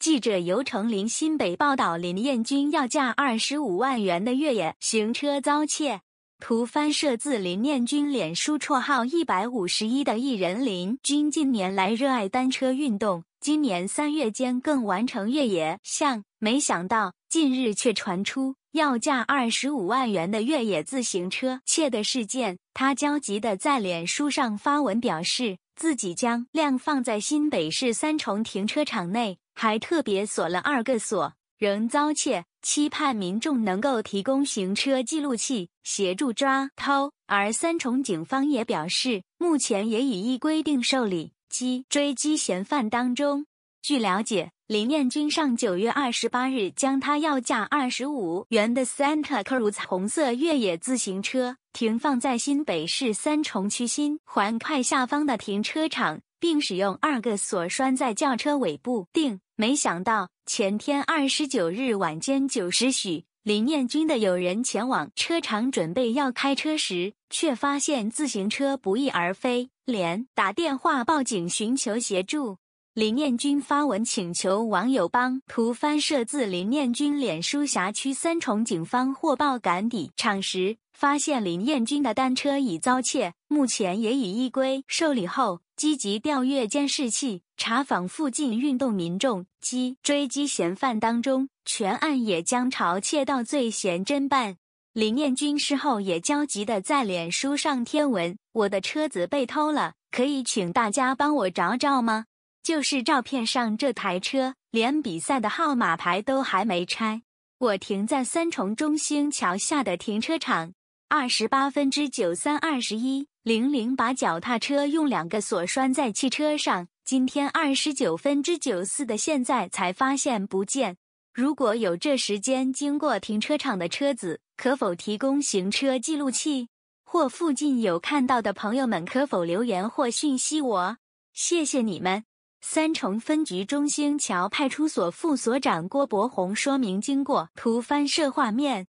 记者尤成林、新北报道：林彦君要价二十五万元的越野行车遭窃。图翻摄自林彦君脸书，绰号一百五十一的艺人林君近年来热爱单车运动，今年三月间更完成越野项，没想到近日却传出要价二十五万元的越野自行车窃的事件，他焦急地在脸书上发文表示。自己将量放在新北市三重停车场内，还特别锁了二个锁，仍遭窃，期盼民众能够提供行车记录器协助抓偷。而三重警方也表示，目前也已依规定受理，即追缉嫌犯当中。据了解，林彦君上九月二十八日将他要价二十五元的 Santa Cruz 红色越野自行车停放在新北市三重区新环快下方的停车场，并使用二个锁栓在轿车尾部定。没想到前天二十九日晚间九时许，林彦君的友人前往车场准备要开车时，却发现自行车不翼而飞，连打电话报警寻求协助。林彦君发文请求网友帮。图翻摄自林彦君脸书。辖区三重警方获报赶抵场时，发现林彦君的单车已遭窃，目前也已依规受理后，积极调阅监视器、查访附近运动民众及追击嫌犯当中，全案也将朝窃盗罪嫌侦办。林彦君事后也焦急地在脸书上贴文：“我的车子被偷了，可以请大家帮我找找吗？”就是照片上这台车，连比赛的号码牌都还没拆。我停在三重中兴桥下的停车场，二十八分之九三二十一零零把脚踏车用两个锁拴在汽车上。今天二十九分之九四的现在才发现不见。如果有这时间经过停车场的车子，可否提供行车记录器？或附近有看到的朋友们，可否留言或信息我？谢谢你们。三重分局中兴桥派出所副所长郭伯宏说明经过，图翻摄画面。